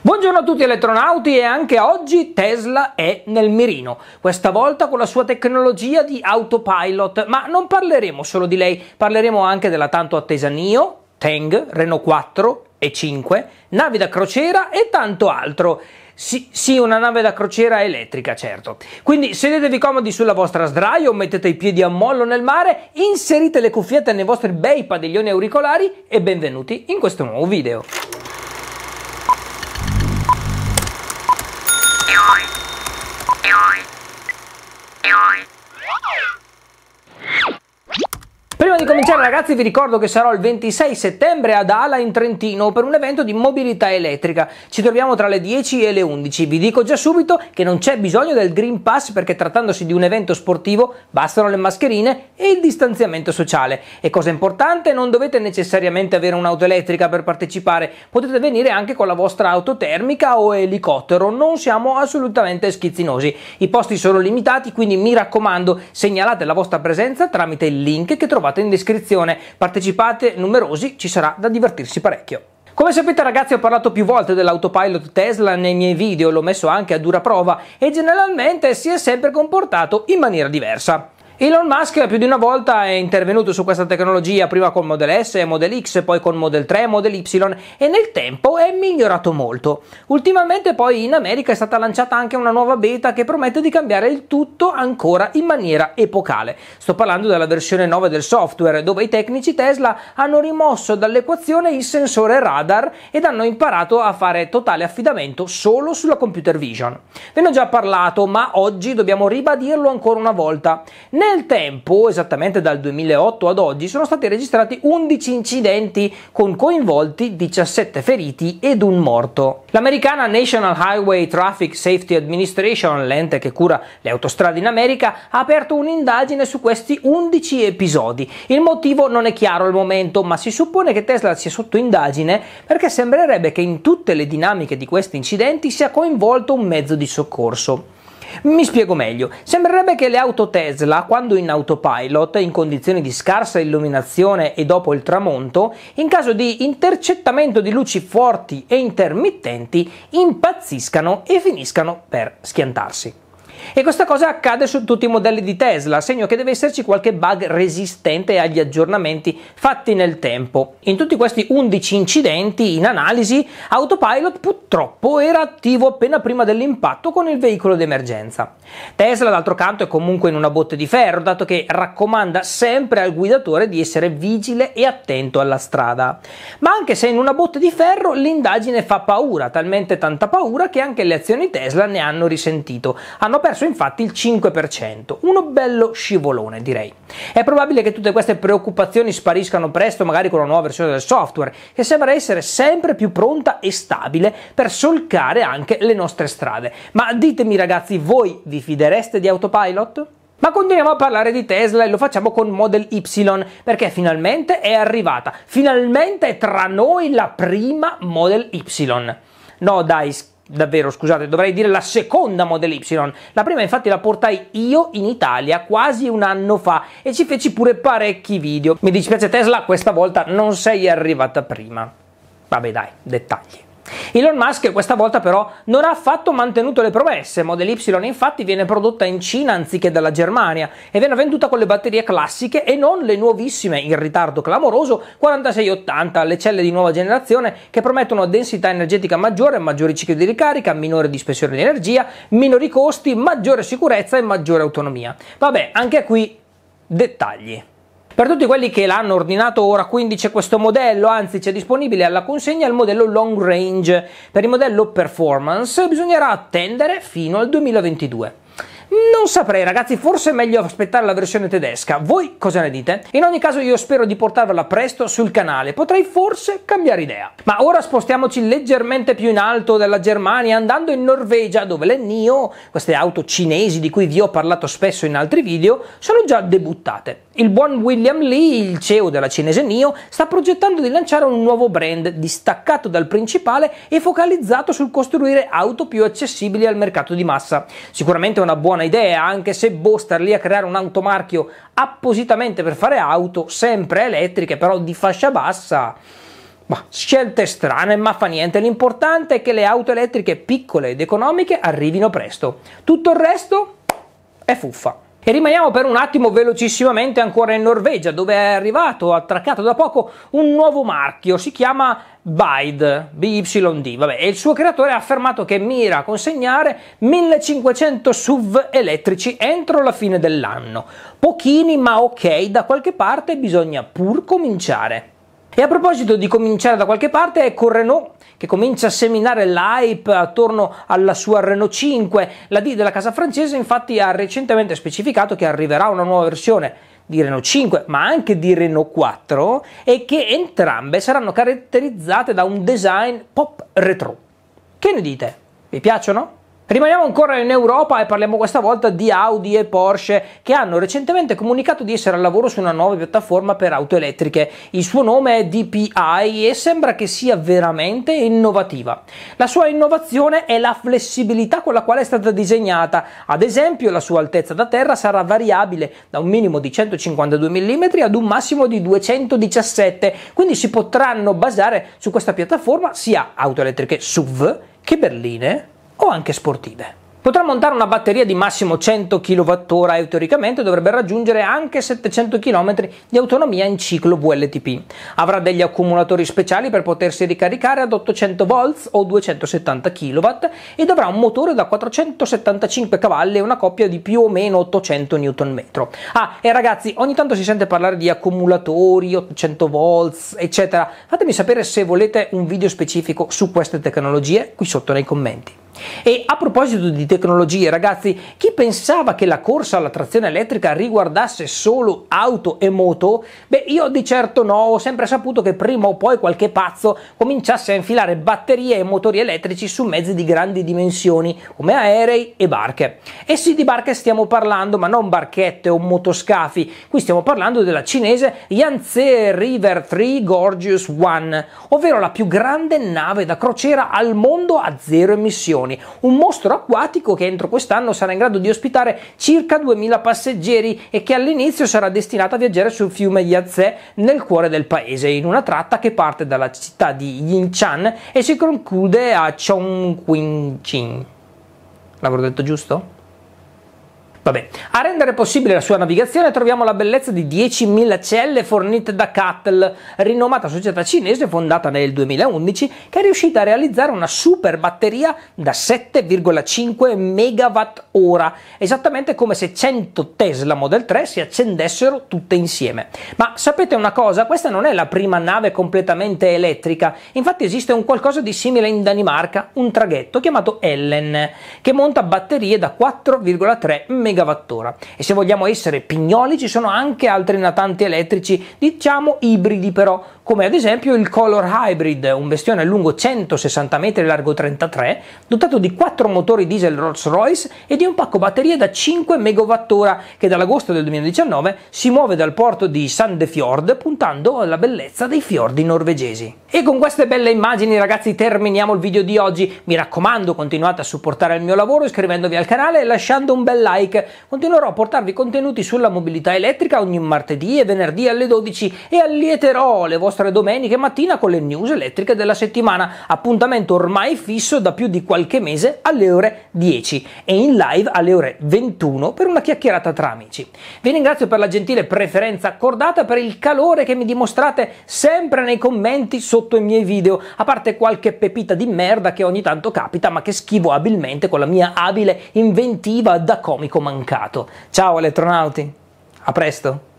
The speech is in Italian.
Buongiorno a tutti elettronauti e anche oggi Tesla è nel mirino, questa volta con la sua tecnologia di autopilot, ma non parleremo solo di lei, parleremo anche della tanto attesa NIO, Tang, Renault 4 e 5, navi da crociera e tanto altro. Sì, sì, una nave da crociera elettrica, certo. Quindi sedetevi comodi sulla vostra sdraio, mettete i piedi a mollo nel mare, inserite le cuffiette nei vostri bei padiglioni auricolari e benvenuti in questo nuovo video. di cominciare ragazzi vi ricordo che sarò il 26 settembre ad Ala in Trentino per un evento di mobilità elettrica. Ci troviamo tra le 10 e le 11. Vi dico già subito che non c'è bisogno del Green Pass perché trattandosi di un evento sportivo bastano le mascherine e il distanziamento sociale. E cosa importante, non dovete necessariamente avere un'auto elettrica per partecipare, potete venire anche con la vostra auto termica o elicottero, non siamo assolutamente schizzinosi. I posti sono limitati, quindi mi raccomando segnalate la vostra presenza tramite il link che trovate in descrizione. Partecipate numerosi, ci sarà da divertirsi parecchio. Come sapete ragazzi ho parlato più volte dell'autopilot Tesla nei miei video, l'ho messo anche a dura prova e generalmente si è sempre comportato in maniera diversa. Elon Musk più di una volta è intervenuto su questa tecnologia, prima con Model S, Model X, poi con Model 3, Model Y e nel tempo è migliorato molto. Ultimamente poi in America è stata lanciata anche una nuova beta che promette di cambiare il tutto ancora in maniera epocale. Sto parlando della versione 9 del software dove i tecnici Tesla hanno rimosso dall'equazione il sensore radar ed hanno imparato a fare totale affidamento solo sulla computer vision. Ve ne ho già parlato, ma oggi dobbiamo ribadirlo ancora una volta. Nel nel tempo, esattamente dal 2008 ad oggi, sono stati registrati 11 incidenti con coinvolti 17 feriti ed un morto. L'americana National Highway Traffic Safety Administration, l'ente che cura le autostrade in America, ha aperto un'indagine su questi 11 episodi. Il motivo non è chiaro al momento, ma si suppone che Tesla sia sotto indagine perché sembrerebbe che in tutte le dinamiche di questi incidenti sia coinvolto un mezzo di soccorso. Mi spiego meglio, sembrerebbe che le auto Tesla, quando in autopilot, in condizioni di scarsa illuminazione e dopo il tramonto, in caso di intercettamento di luci forti e intermittenti, impazziscano e finiscano per schiantarsi. E questa cosa accade su tutti i modelli di Tesla, segno che deve esserci qualche bug resistente agli aggiornamenti fatti nel tempo. In tutti questi 11 incidenti in analisi, Autopilot purtroppo era attivo appena prima dell'impatto con il veicolo d'emergenza. Tesla d'altro canto è comunque in una botte di ferro, dato che raccomanda sempre al guidatore di essere vigile e attento alla strada. Ma anche se in una botte di ferro l'indagine fa paura, talmente tanta paura che anche le azioni Tesla ne hanno risentito. Hanno perso perso infatti il 5%, uno bello scivolone direi. È probabile che tutte queste preoccupazioni spariscano presto magari con la nuova versione del software, che sembra essere sempre più pronta e stabile per solcare anche le nostre strade. Ma ditemi ragazzi, voi vi fidereste di autopilot? Ma continuiamo a parlare di Tesla e lo facciamo con Model Y, perché finalmente è arrivata, finalmente è tra noi la prima Model Y. No dai, davvero scusate, dovrei dire la seconda Model Y. La prima infatti la portai io in Italia quasi un anno fa e ci feci pure parecchi video. Mi dispiace Tesla, questa volta non sei arrivata prima. Vabbè dai, dettagli. Elon Musk questa volta però non ha affatto mantenuto le promesse. Model Y infatti viene prodotta in Cina anziché dalla Germania e viene venduta con le batterie classiche e non le nuovissime in ritardo clamoroso 4680, le celle di nuova generazione che promettono densità energetica maggiore, maggiori cicli di ricarica, minore dispersione di energia, minori costi, maggiore sicurezza e maggiore autonomia. Vabbè, anche qui dettagli. Per tutti quelli che l'hanno ordinato ora, quindi c'è questo modello, anzi c'è disponibile alla consegna il modello long range. Per il modello performance bisognerà attendere fino al 2022. Non saprei ragazzi, forse è meglio aspettare la versione tedesca. Voi cosa ne dite? In ogni caso io spero di portarvela presto sul canale, potrei forse cambiare idea. Ma ora spostiamoci leggermente più in alto della Germania, andando in Norvegia, dove le NIO, queste auto cinesi di cui vi ho parlato spesso in altri video, sono già debuttate. Il buon William Lee, il CEO della cinese NIO, sta progettando di lanciare un nuovo brand distaccato dal principale e focalizzato sul costruire auto più accessibili al mercato di massa. Sicuramente una buona buona idea, anche se boh, star lì a creare un automarchio appositamente per fare auto, sempre elettriche, però di fascia bassa. Bah, scelte strane, ma fa niente. L'importante è che le auto elettriche piccole ed economiche arrivino presto. Tutto il resto è fuffa. E rimaniamo per un attimo velocissimamente ancora in Norvegia, dove è arrivato, attraccato da poco, un nuovo marchio, si chiama Bide, BYD, vabbè, e il suo creatore ha affermato che mira a consegnare 1500 SUV elettrici entro la fine dell'anno. Pochini ma ok, da qualche parte bisogna pur cominciare. E a proposito di cominciare da qualche parte, ecco Renault che comincia a seminare l'hype attorno alla sua Renault 5. La D della casa francese infatti ha recentemente specificato che arriverà una nuova versione di Renault 5 ma anche di Renault 4 e che entrambe saranno caratterizzate da un design pop retro. Che ne dite? Vi piacciono? Rimaniamo ancora in Europa e parliamo questa volta di Audi e Porsche che hanno recentemente comunicato di essere al lavoro su una nuova piattaforma per auto elettriche. Il suo nome è DPI e sembra che sia veramente innovativa. La sua innovazione è la flessibilità con la quale è stata disegnata. Ad esempio, la sua altezza da terra sarà variabile da un minimo di 152 mm ad un massimo di 217, quindi si potranno basare su questa piattaforma sia auto elettriche SUV che berline o anche sportive. Potrà montare una batteria di massimo 100 kWh e teoricamente dovrebbe raggiungere anche 700 km di autonomia in ciclo VLTP. Avrà degli accumulatori speciali per potersi ricaricare ad 800 V o 270 kW e avrà un motore da 475 cavalli e una coppia di più o meno 800 Nm. Ah, e ragazzi, ogni tanto si sente parlare di accumulatori, 800 V, eccetera. Fatemi sapere se volete un video specifico su queste tecnologie qui sotto nei commenti. E a proposito di tecnologie, ragazzi, chi pensava che la corsa alla trazione elettrica riguardasse solo auto e moto? Beh, io di certo no, ho sempre saputo che prima o poi qualche pazzo cominciasse a infilare batterie e motori elettrici su mezzi di grandi dimensioni, come aerei e barche. E eh sì, di barche stiamo parlando, ma non barchette o motoscafi, qui stiamo parlando della cinese Yangtze River 3 Gorgeous One, ovvero la più grande nave da crociera al mondo a zero emissioni milioni, un mostro acquatico che entro quest'anno sarà in grado di ospitare circa 2000 passeggeri e che all'inizio sarà destinato a viaggiare sul fiume Yangtze nel cuore del paese, in una tratta che parte dalla città di Yinchan e si conclude a Chongqing. L'avrò detto giusto? Vabbè, a rendere possibile la sua navigazione troviamo la bellezza di 10.000 celle fornite da Cattel, rinomata società cinese fondata nel 2011, che è riuscita a realizzare una super batteria da 7,5 MWh, esattamente come se 100 Tesla Model 3 si accendessero tutte insieme. Ma sapete una cosa? Questa non è la prima nave completamente elettrica, infatti esiste un qualcosa di simile in Danimarca, un traghetto chiamato Ellen, che monta batterie da 4,3 MWh megawatt E se vogliamo essere pignoli ci sono anche altri natanti elettrici, diciamo ibridi però, come ad esempio il Color Hybrid, un bestione lungo 160 metri e largo 33, dotato di 4 motori diesel Rolls-Royce e di un pacco batterie da 5 MWh che dall'agosto del 2019 si muove dal porto di Sandefjord puntando alla bellezza dei fiordi norvegesi. E con queste belle immagini ragazzi terminiamo il video di oggi, mi raccomando continuate a supportare il mio lavoro iscrivendovi al canale e lasciando un bel like, continuerò a portarvi contenuti sulla mobilità elettrica ogni martedì e venerdì alle 12 e allieterò le vostre domeniche mattina con le news elettriche della settimana, appuntamento ormai fisso da più di qualche mese alle ore 10 e in live alle ore 21 per una chiacchierata tra amici. Vi ringrazio per la gentile preferenza accordata, per il calore che mi dimostrate sempre nei commenti sotto i miei video, a parte qualche pepita di merda che ogni tanto capita ma che schivo abilmente con la mia abile inventiva da comico mangiare mancato. Ciao elettronauti, a presto!